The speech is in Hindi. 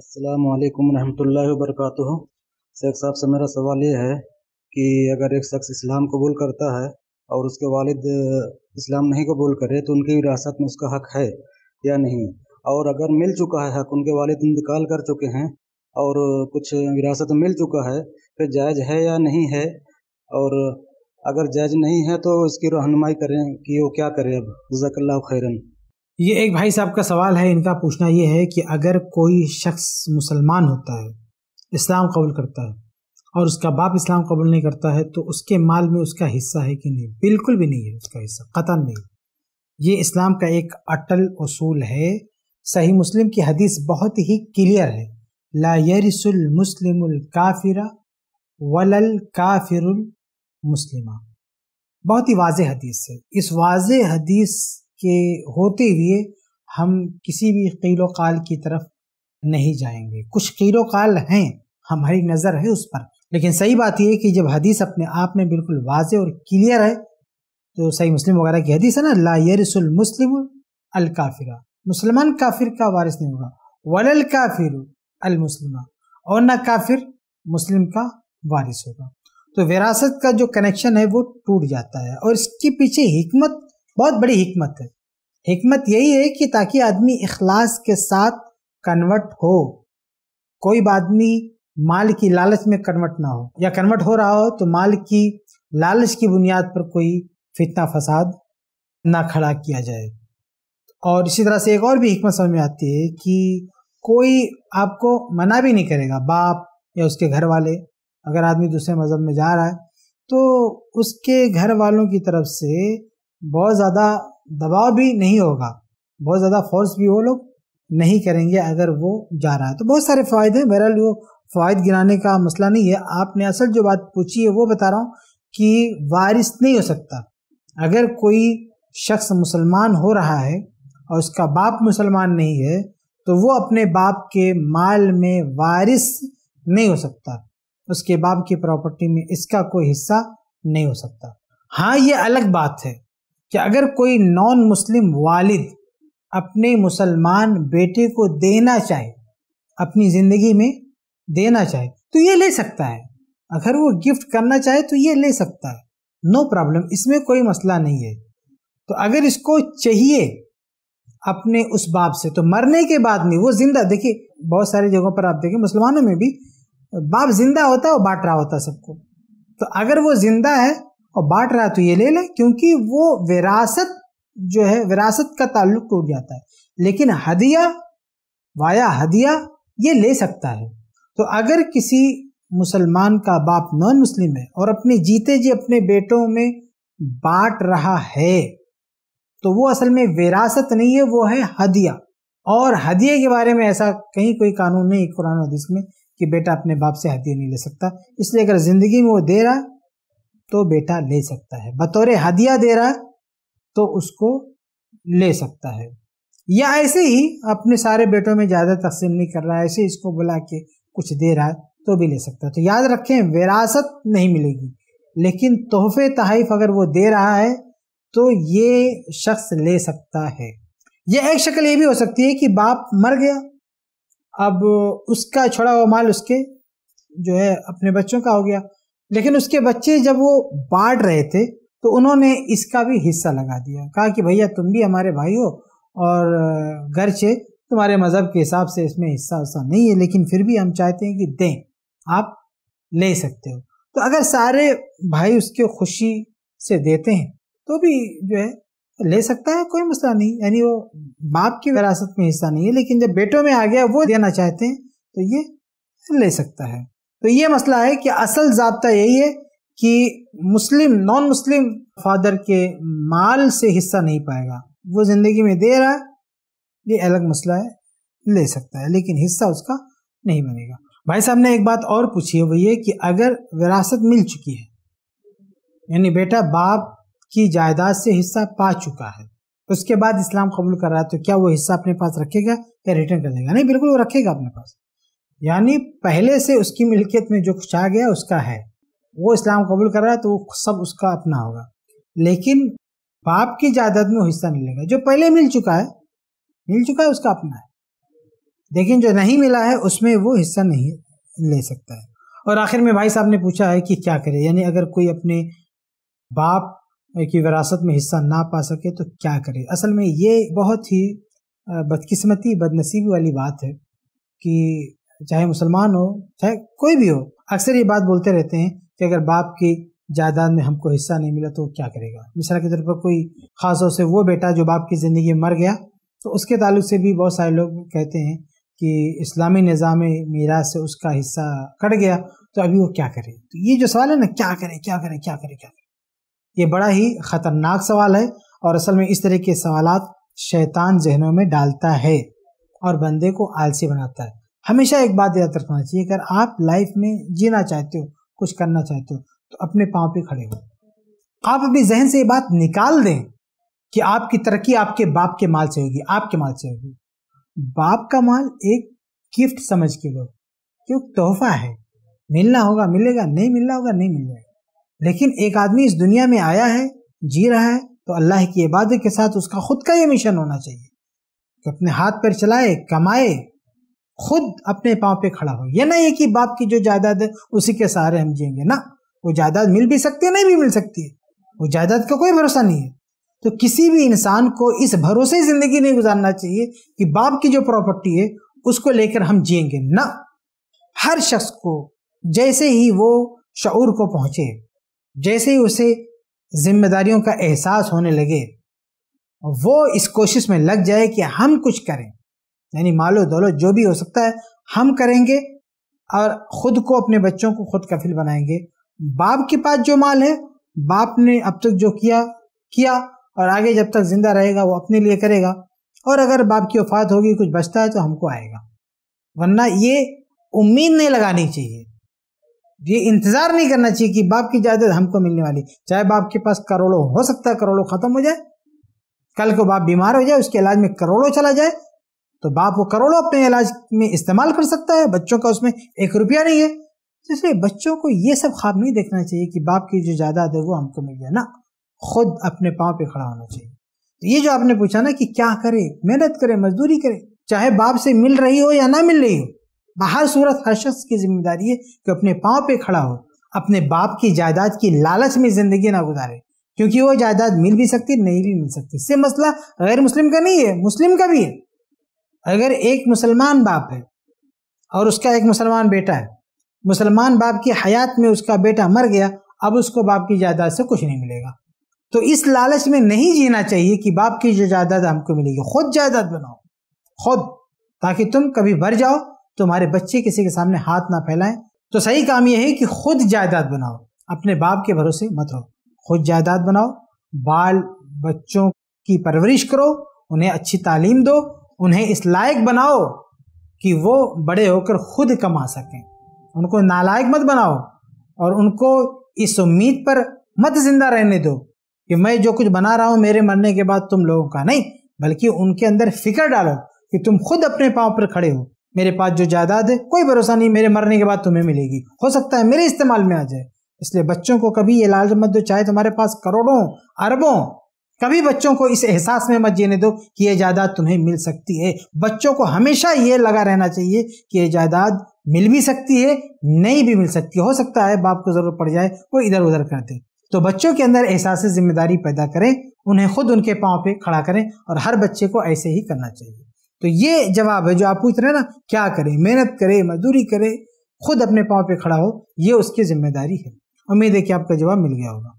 अस्सलाम वालेकुम रहमतुल्लाहि व बरकातुहू शेख साहब से मेरा सवाल ये है कि अगर एक शख्स इस्लाम कबूल करता है और उसके वालिद इस्लाम नहीं कबूल करे तो उनकी विरासत में उसका हक है या नहीं और अगर मिल चुका है हक उनके वालिद इंतकाल कर चुके हैं और कुछ विरासत मिल चुका है फिर जायज़ है या नहीं है और अगर जायज़ नहीं है तो इसकी रहनुमाई करें कि वो क्या करें अब जकल्ला खैरन ये एक भाई साहब का सवाल है इनका पूछना ये है कि अगर कोई शख्स मुसलमान होता है इस्लाम कबूल करता है और उसका बाप इस्लाम कबूल नहीं करता है तो उसके माल में उसका हिस्सा है कि नहीं बिल्कुल भी नहीं है उसका हिस्सा कतन नहीं ये इस्लाम का एक अटल असूल है सही मुस्लिम की हदीस बहुत ही क्लियर है ला यरिसुल मुस्लिमुल काफिरा वलल काफिरुल मुस्लिमा बहुत ही वाज हदीस है इस वाज हदीस के होते हुए हम किसी भी कील काल की तरफ नहीं जाएंगे कुछ कील काल हैं हमारी नज़र है उस पर लेकिन सही बात यह कि जब हदीस अपने आप में बिल्कुल वाज और क्लियर है तो सही मुस्लिम वगैरह की हदीस है ना ला यरसुल मुस्लिम अल काफिरा मुसलमान काफिर का वारिस नहीं होगा वलल काफिर अल और ना काफिर मुस्लिम का वारिस होगा तो विरासत का जो कनेक्शन है वो टूट जाता है और इसके पीछे हिकमत बहुत बड़ी हिकमत है हमत यही है कि ताकि आदमी इखलास के साथ कन्वर्ट हो कोई आदमी माल की लालच में कन्वर्ट ना हो या कन्वर्ट हो रहा हो तो माल की लालच की बुनियाद पर कोई फितना फसाद ना खड़ा किया जाए और इसी तरह से एक और भी हमत समझ में आती है कि कोई आपको मना भी नहीं करेगा बाप या उसके घर वाले अगर आदमी दूसरे मज़हब में जा रहा है तो उसके घर वालों की तरफ से बहुत ज़्यादा दबाव भी नहीं होगा बहुत ज़्यादा फोर्स भी वो लोग नहीं करेंगे अगर वो जा रहा है तो बहुत सारे फ़ायदे हैं बहरहाल वो फ़ायद गिनाने का मसला नहीं है आपने असल जो बात पूछी है वो बता रहा हूँ कि वारिस नहीं हो सकता अगर कोई शख्स मुसलमान हो रहा है और उसका बाप मुसलमान नहीं है तो वो अपने बाप के माल में वारिस नहीं हो सकता उसके बाप की प्रॉपर्टी में इसका कोई हिस्सा नहीं हो सकता हाँ ये अलग बात है कि अगर कोई नॉन मुस्लिम वालिद अपने मुसलमान बेटे को देना चाहे अपनी ज़िंदगी में देना चाहे तो ये ले सकता है अगर वो गिफ्ट करना चाहे तो ये ले सकता है नो प्रॉब्लम इसमें कोई मसला नहीं है तो अगर इसको चाहिए अपने उस बाप से तो मरने के बाद नहीं वो जिंदा देखिए बहुत सारी जगहों पर आप देखें मुसलमानों में भी बाप जिंदा होता है और बांट रहा होता है सबको तो अगर वो जिंदा है और बांट रहा है तो ये ले ले क्योंकि वो विरासत जो है विरासत का ताल्लुक टूट जाता है लेकिन हदिया वाया हदिया ये ले सकता है तो अगर किसी मुसलमान का बाप नॉन मुस्लिम है और अपने जीते जी अपने बेटों में बांट रहा है तो वो असल में विरासत नहीं है वो है हदिया और हदिया के बारे में ऐसा कहीं कोई कानून नहीं कुरान हदीस में कि बेटा अपने बाप से हदिया नहीं ले सकता इसलिए अगर ज़िंदगी में वो दे रहा तो बेटा ले सकता है बतौर हदिया दे रहा तो उसको ले सकता है या ऐसे ही अपने सारे बेटों में ज़्यादा तकसीम नहीं कर रहा है ऐसे इसको बुला के कुछ दे रहा है तो भी ले सकता है तो याद रखें विरासत नहीं मिलेगी लेकिन तोहफे तहफ अगर वो दे रहा है तो ये शख्स ले सकता है यह एक शक्ल ये भी हो सकती है कि बाप मर गया अब उसका छोड़ा हुआ माल उसके जो है अपने बच्चों का हो गया लेकिन उसके बच्चे जब वो बांट रहे थे तो उन्होंने इसका भी हिस्सा लगा दिया कहा कि भैया तुम भी हमारे भाई हो और घर से तुम्हारे मज़हब के हिसाब से इसमें हिस्सा उस्सा नहीं है लेकिन फिर भी हम चाहते हैं कि दें आप ले सकते हो तो अगर सारे भाई उसके खुशी से देते हैं तो भी जो है ले सकता है कोई मसला नहीं यानी वो बाप की विरासत में हिस्सा नहीं है लेकिन जब बेटों में आ गया वो देना चाहते हैं तो ये ले सकता है तो ये मसला है कि असल जबता यही है कि मुस्लिम नॉन मुस्लिम फादर के माल से हिस्सा नहीं पाएगा वो ज़िंदगी में दे रहा है ये अलग मसला है ले सकता है लेकिन हिस्सा उसका नहीं बनेगा भाई साहब ने एक बात और पूछी है वो ये कि अगर विरासत मिल चुकी है यानी बेटा बाप की जायदाद से हिस्सा पा चुका है तो उसके बाद इस्लाम कबूल कर रहा है तो क्या वो हिस्सा अपने पास रखेगा या रिटर्न कर लेगा नहीं बिल्कुल वो रखेगा अपने पास यानी पहले से उसकी मिल्कियत में जो कुछ आ गया उसका है वो इस्लाम कबूल कर रहा है तो वो सब उसका अपना होगा लेकिन बाप की जायदाद में हिस्सा मिलेगा जो पहले मिल चुका है मिल चुका है उसका अपना है लेकिन जो नहीं मिला है उसमें वो हिस्सा नहीं ले सकता है और आखिर में भाई साहब ने पूछा है कि क्या करे यानी अगर कोई अपने बाप की विरासत में हिस्सा ना पा सके तो क्या करे असल में ये बहुत ही बदकिस्मती बदनसीबी वाली बात है कि चाहे मुसलमान हो चाहे कोई भी हो अक्सर ये बात बोलते रहते हैं कि अगर बाप की जायदाद में हमको हिस्सा नहीं मिला तो क्या करेगा मिसाल के तौर पर कोई खास तौर से वो बेटा जो बाप की ज़िंदगी में मर गया तो उसके ताल्लुक से भी बहुत सारे लोग कहते हैं कि इस्लामी निज़ाम मीरा से उसका हिस्सा कट गया तो अभी वो क्या करे तो ये जो सवाल है ना क्या करें क्या करें क्या करें क्या करें ये बड़ा ही ख़तरनाक सवाल है और असल में इस तरह के सवाल शैतान जहनों में डालता है और बंदे को आलसी बनाता है हमेशा एक बात याद रखना चाहिए अगर आप लाइफ में जीना चाहते हो कुछ करना चाहते हो तो अपने पाँव पे खड़े हो आप अपने जहन से ये बात निकाल दें कि आपकी तरक्की आपके बाप के माल से होगी आपके माल से होगी बाप का माल एक गिफ्ट समझ के लो कि तोहफा है मिलना होगा मिलेगा नहीं मिलना होगा नहीं मिल जाएगा लेकिन एक आदमी इस दुनिया में आया है जी रहा है तो अल्लाह की इबादत के साथ उसका खुद का ये मिशन होना चाहिए कि अपने हाथ पर चलाए कमाए खुद अपने पाँव पे खड़ा हो ये ना एक ही बाप की जो जायदाद है उसी के सहारे हम जियेंगे ना वो जायदाद मिल भी सकती है नहीं भी मिल सकती है वो जायदाद का कोई भरोसा नहीं है तो किसी भी इंसान को इस भरोसे ज़िंदगी नहीं गुजारना चाहिए कि बाप की जो प्रॉपर्टी है उसको लेकर हम जिएंगे ना हर शख्स को जैसे ही वो शूर को पहुँचे जैसे ही उसे जिम्मेदारियों का एहसास होने लगे वो इस कोशिश में लग जाए कि हम कुछ करें यानी मालो दौलत जो भी हो सकता है हम करेंगे और खुद को अपने बच्चों को खुद कफिल बनाएंगे बाप के पास जो माल है बाप ने अब तक जो किया किया और आगे जब तक जिंदा रहेगा वो अपने लिए करेगा और अगर बाप की वफात होगी कुछ बचता है तो हमको आएगा वरना ये उम्मीद नहीं लगानी चाहिए ये इंतज़ार नहीं करना चाहिए कि बाप की जायदाद हमको मिलने वाली चाहे बाप के पास करोड़ों हो सकता है करोड़ों ख़त्म हो जाए कल को बाप बीमार हो जाए उसके इलाज में करोड़ों चला जाए तो बाप वो करोड़ों अपने इलाज में इस्तेमाल कर सकता है बच्चों का उसमें एक रुपया नहीं है तो इसलिए बच्चों को ये सब ख्वाब नहीं देखना चाहिए कि बाप की जो जायदाद है वो हमको मिल जाए ना खुद अपने पाँव पे खड़ा होना चाहिए तो ये जो आपने पूछा ना कि क्या करे मेहनत करे मजदूरी करे चाहे बाप से मिल रही हो या ना मिल रही हो बाहर सूरत हर शख्स की जिम्मेदारी है कि अपने पाँव पे खड़ा हो अपने बाप की जायदाद की लालच में ज़िंदगी ना गुजारे क्योंकि वो जायदाद मिल भी सकती नहीं भी मिल सकती इससे मसला गैर मुस्लिम का नहीं है मुस्लिम का भी है अगर एक मुसलमान बाप है और उसका एक मुसलमान बेटा है मुसलमान बाप की हयात में उसका बेटा मर गया अब उसको बाप की जायदाद से कुछ नहीं मिलेगा तो इस लालच में नहीं जीना चाहिए कि बाप की जो जायदाद हमको मिलेगी खुद जायदाद बनाओ खुद ताकि तुम कभी भर जाओ तुम्हारे बच्चे किसी के सामने हाथ ना फैलाएं तो सही काम यह है कि खुद जायदाद बनाओ अपने बाप के भरोसे मत रहो खुद जायदाद बनाओ बाल बच्चों की परवरिश करो उन्हें अच्छी तालीम दो उन्हें इस लायक बनाओ कि वो बड़े होकर खुद कमा सकें उनको नालायक मत बनाओ और उनको इस उम्मीद पर मत जिंदा रहने दो कि मैं जो कुछ बना रहा हूँ मेरे मरने के बाद तुम लोगों का नहीं बल्कि उनके अंदर फिक्र डालो कि तुम खुद अपने पाँव पर खड़े हो मेरे पास जो जायदाद है कोई भरोसा नहीं मेरे मरने के बाद तुम्हें मिलेगी हो सकता है मेरे इस्तेमाल में आ जाए इसलिए बच्चों को कभी ये लालच मत दो चाहे तुम्हारे पास करोड़ों अरबों कभी बच्चों को इस एहसास में मत जीने दो कि ये जायदाद तुम्हें मिल सकती है बच्चों को हमेशा ये लगा रहना चाहिए कि ये जायदाद मिल भी सकती है नहीं भी मिल सकती हो सकता है बाप को जरूरत पड़ जाए वो इधर उधर कर दे तो बच्चों के अंदर एहसास जिम्मेदारी पैदा करें उन्हें खुद उनके पाँव पे खड़ा करें और हर बच्चे को ऐसे ही करना चाहिए तो ये जवाब है जो आप पूछ रहे हैं ना क्या करें मेहनत करें मजदूरी करें खुद अपने पाँव पे खड़ा हो ये उसकी जिम्मेदारी है उम्मीद है कि आपका जवाब मिल गया होगा